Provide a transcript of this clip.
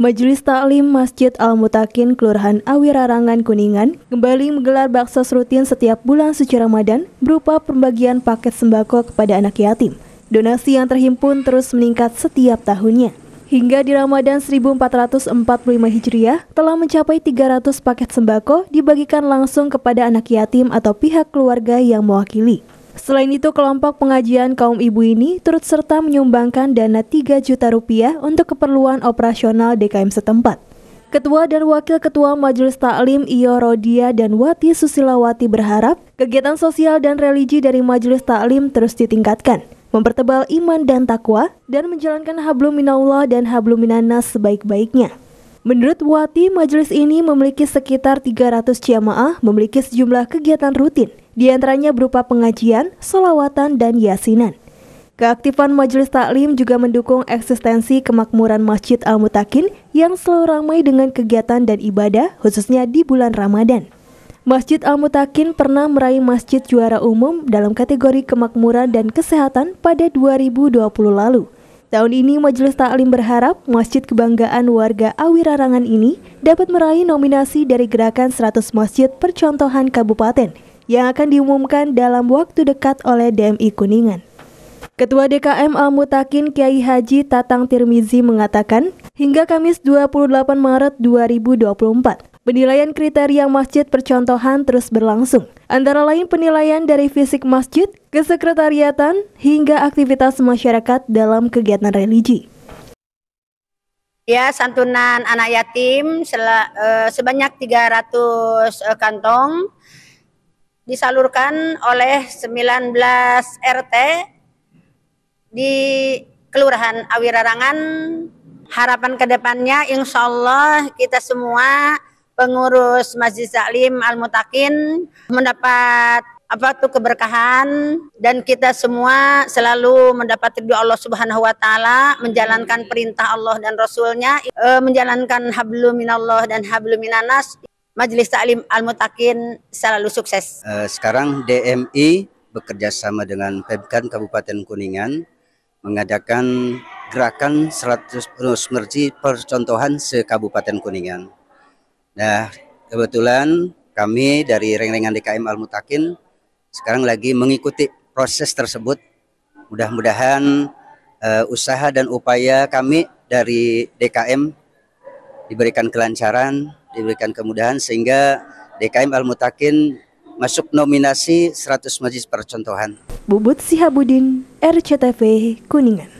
Majelis Taklim Masjid Al-Mutakin Kelurahan Awirarangan Kuningan kembali menggelar baksos rutin setiap bulan suci Ramadan berupa pembagian paket sembako kepada anak yatim. Donasi yang terhimpun terus meningkat setiap tahunnya. Hingga di Ramadan 1445 Hijriah telah mencapai 300 paket sembako dibagikan langsung kepada anak yatim atau pihak keluarga yang mewakili. Selain itu, kelompok pengajian kaum ibu ini turut serta menyumbangkan dana 3 juta rupiah untuk keperluan operasional DKM setempat. Ketua dan Wakil Ketua Majelis Taklim Iyo Rodia dan Wati Susilawati berharap kegiatan sosial dan religi dari Majelis Taklim terus ditingkatkan, mempertebal iman dan takwa, dan menjalankan hablum minallah dan hablum Minanas sebaik-baiknya. Menurut Wati, majelis ini memiliki sekitar 300 jamaah memiliki sejumlah kegiatan rutin, diantaranya berupa pengajian, solawatan, dan yasinan. Keaktifan majelis taklim juga mendukung eksistensi kemakmuran Masjid Al-Mutakin yang selalu ramai dengan kegiatan dan ibadah, khususnya di bulan Ramadan. Masjid Al-Mutakin pernah meraih masjid juara umum dalam kategori kemakmuran dan kesehatan pada 2020 lalu. Tahun ini Majelis Taklim berharap Masjid Kebanggaan warga Awirarangan ini dapat meraih nominasi dari gerakan 100 Masjid Percontohan Kabupaten yang akan diumumkan dalam waktu dekat oleh DMI Kuningan. Ketua DKM Al Mutakin Kiai Haji Tatang Tirmizi mengatakan, hingga Kamis 28 Maret 2024, Penilaian kriteria masjid percontohan terus berlangsung, antara lain penilaian dari fisik masjid, kesekretariatan, hingga aktivitas masyarakat dalam kegiatan religi. Ya, santunan anak yatim eh, sebanyak 300 eh, kantong disalurkan oleh 19 RT di Kelurahan Awirarangan. Harapan kedepannya insya Allah kita semua pengurus Masjid Salim Al Mutakin mendapat apa tuh keberkahan dan kita semua selalu mendapat ridho Allah Subhanahu wa taala menjalankan perintah Allah dan Rasulnya e, menjalankan hablu minallah dan hablu minanas Majelis Salim Al Mutakin selalu sukses. E, sekarang DMI bekerja sama dengan Pemkan Kabupaten Kuningan mengadakan gerakan 100 Nusmerji eh, percontohan se Kabupaten Kuningan. Nah, kebetulan kami dari Rengrengan DKM Al Mutakin sekarang lagi mengikuti proses tersebut. Mudah-mudahan uh, usaha dan upaya kami dari DKM diberikan kelancaran, diberikan kemudahan sehingga DKM Al Mutakin masuk nominasi 100 majlis Percontohan. Bubut Sihabudin, RCTV Kuningan.